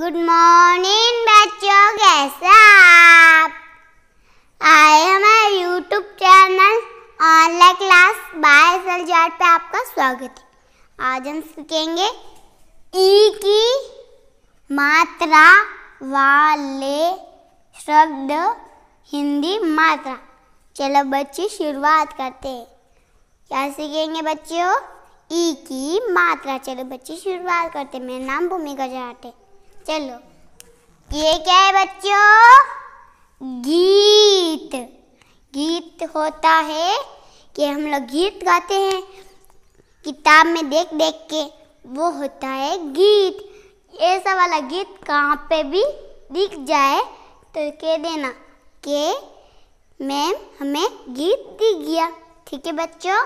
good morning बच्चों कैसे आप आए हमारे YouTube channel online class by सलजार पे आपका स्वागत है आज हम सीखेंगे ई e की मात्रा वाले शब्द हिंदी मात्रा चलो बच्चे शुरुआत करते हैं क्या सीखेंगे बच्चों ई e की मात्रा चलो बच्चे शुरुआत करते मेरा नाम भूमिका है चलो ये क्या है बच्चों गीत गीत होता है कि हम लोग गीत गाते हैं किताब में देख देख के वो होता है गीत ऐसा वाला गीत कहाँ पे भी दिख जाए तो कह देना कि मैम हमें गीत दिख गया ठीक है बच्चों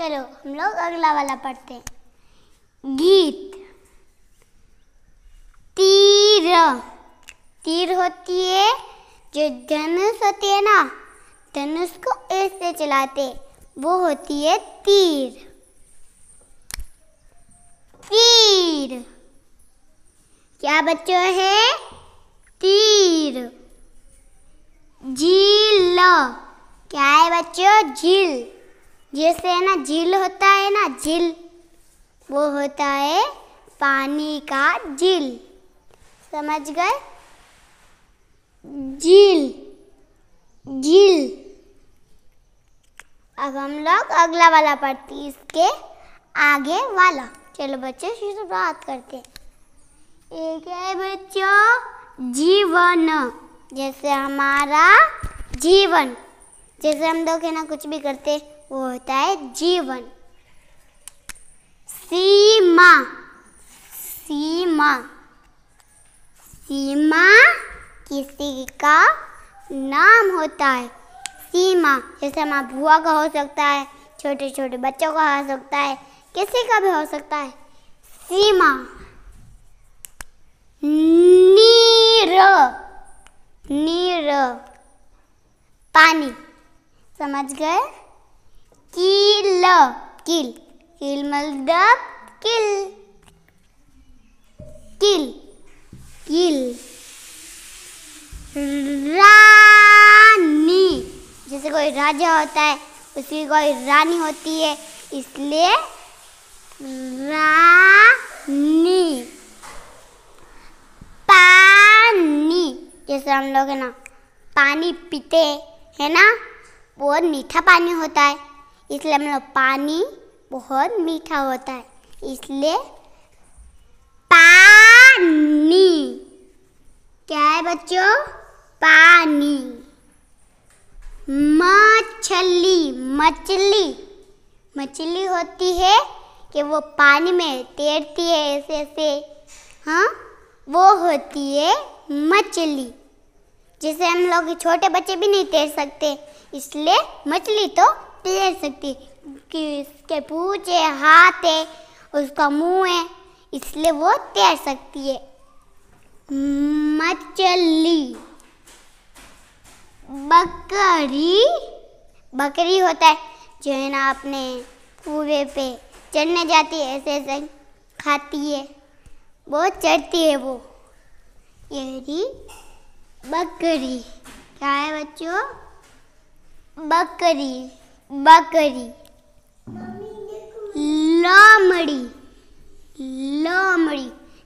चलो हम लोग अगला वाला पढ़ते हैं गीत तीर तीर होती है जो धनुष होती है ना धनुष को ऐसे चलाते वो होती है तीर तीर क्या बच्चों है तीर झील क्या है बच्चों झील जैसे ना झील होता है ना झील वो होता है पानी का झील समझ गए झील झील अब हम लोग अगला वाला पढ़ते इसके आगे वाला चलो बच्चे शुरुआत करते एक है बच्चों जीवन जैसे हमारा जीवन जैसे हम लोग ना कुछ भी करते वो होता है जीवन सीमा सीमा सीमा किसी का नाम होता है सीमा जैसे माँ भुआ का हो सकता है छोटे छोटे बच्चों का हो सकता है किसी का भी हो सकता है सीमा नीर नीर पानी समझ गए कील किल किल मतलब किल किल किल रानी जैसे कोई राजा होता है उसकी कोई रानी होती है इसलिए रानी पानी जैसे हम लोग है ना पानी पीते है ना बहुत मीठा पानी होता है इसलिए हम लोग पानी बहुत मीठा होता है इसलिए पानी क्या है बच्चों पानी मछली मछली मछली होती है कि वो पानी में तैरती है ऐसे ऐसे हाँ वो होती है मछली जैसे हम लोग छोटे बच्चे भी नहीं तैर सकते इसलिए मछली तो तैर सकती कि उसके पूछ है हाथ है उसका मुंह है इसलिए वो तैर सकती है मछली बकरी बकरी होता है जो है ना अपने कुए पे चढ़ने जाती है ऐसे ऐसे खाती है वो चढ़ती है वो ये रही बकरी क्या है बच्चों बकरी बकरी लोमड़ी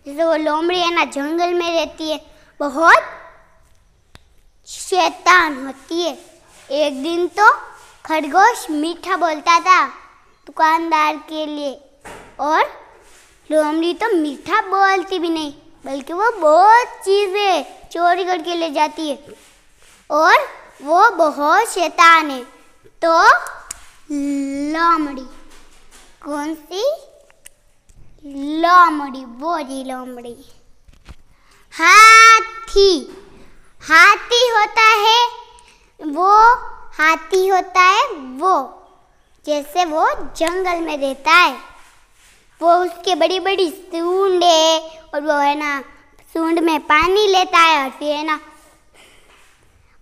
जैसे वो लोमड़ी है ना जंगल में रहती है बहुत शैतान होती है एक दिन तो खरगोश मीठा बोलता था दुकानदार के लिए और लोमड़ी तो मीठा बोलती भी नहीं बल्कि वो बहुत चीज़ें चोरी करके ले जाती है और वो बहुत शैतान है तो लोमड़ी कौन सी लोमड़ी बोली लोमड़ी हाथी हाथी होता है वो हाथी होता है वो जैसे वो जंगल में रहता है वो उसके बड़ी बड़ी सूंड है और वो है ना सूंड में पानी लेता है और फिर है ना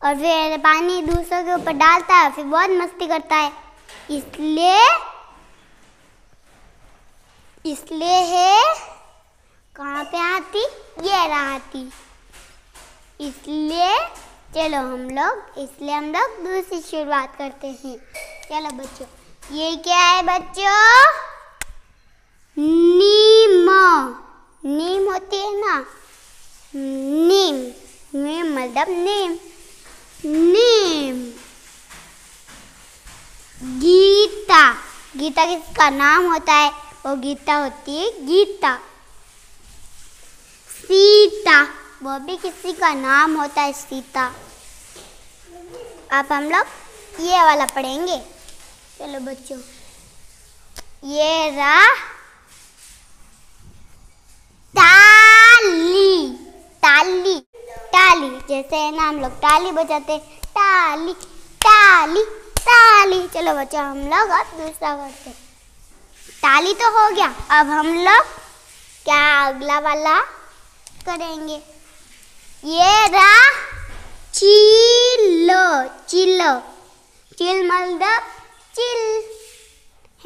और फिर पानी दूसरों के ऊपर डालता है और फिर बहुत मस्ती करता है इसलिए इसलिए है कहाँ पे आती ये रहती इसलिए चलो हम लोग इसलिए हम लोग दूसरी शुरुआत करते हैं चलो बच्चों ये क्या है बच्चों नीम नीम होती है ना नीम नीम मतलब नीम नीम गीता गीता किसका नाम होता है और गीता होती है गीता सीता वो भी किसी का नाम होता है सीता आप हम लोग ये वाला पढ़ेंगे चलो बच्चों ये रा ताली ताली ताली जैसे है ना हम लोग ताली बजाते ताली ताली ताली चलो बच्चों हम लोग अब दूसरा करते ताली तो हो गया अब हम लोग क्या अगला वाला करेंगे ये रहा चिलो चिलो चिल मतलब चिल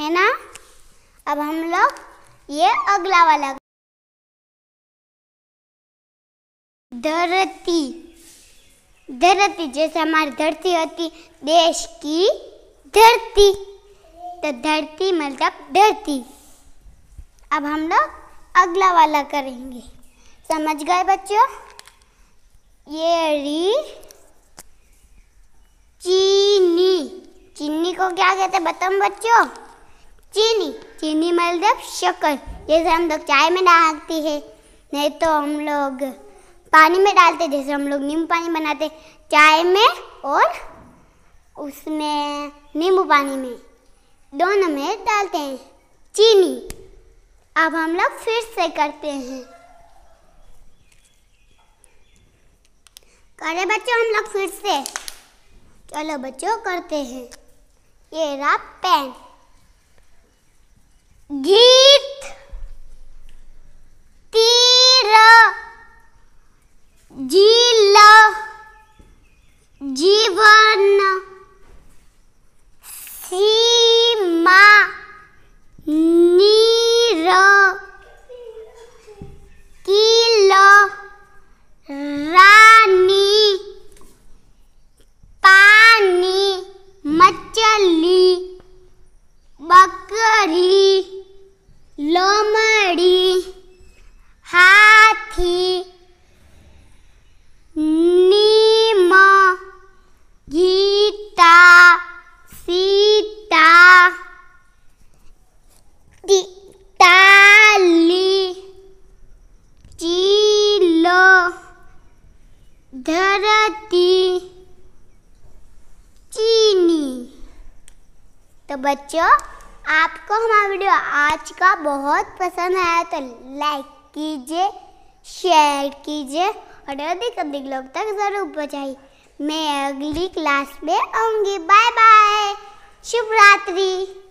है ना अब हम लोग ये अगला वाला धरती धरती जैसे हमारी धरती होती देश की धरती तो धरती मतलब धरती अब हम लोग अगला वाला करेंगे समझ गए बच्चों ये री चीनी चीनी को क्या कहते हैं बताओ बच्चों चीनी चीनी मतलब शक्कर जैसे हम लोग चाय में डालते हैं नहीं तो हम लोग पानी में डालते जैसे हम लोग नींबू पानी बनाते चाय में और उसमें नींबू पानी में दोनों में डालते हैं चीनी अब हम लोग फिर से करते हैं करे बच्चों हम लोग फिर से चलो बच्चों करते हैं ये रहा पैन घी लोमड़ी हाथी नीम गीता सीता ताली चीलो धरती चीनी तो बच्चों आपको हमारा वीडियो आज का बहुत पसंद आया तो लाइक कीजिए शेयर कीजिए और अधिक अधिक लोग तक ज़रूर पहुँचाइए मैं अगली क्लास में आऊँगी बाय बाय शुभ रात्रि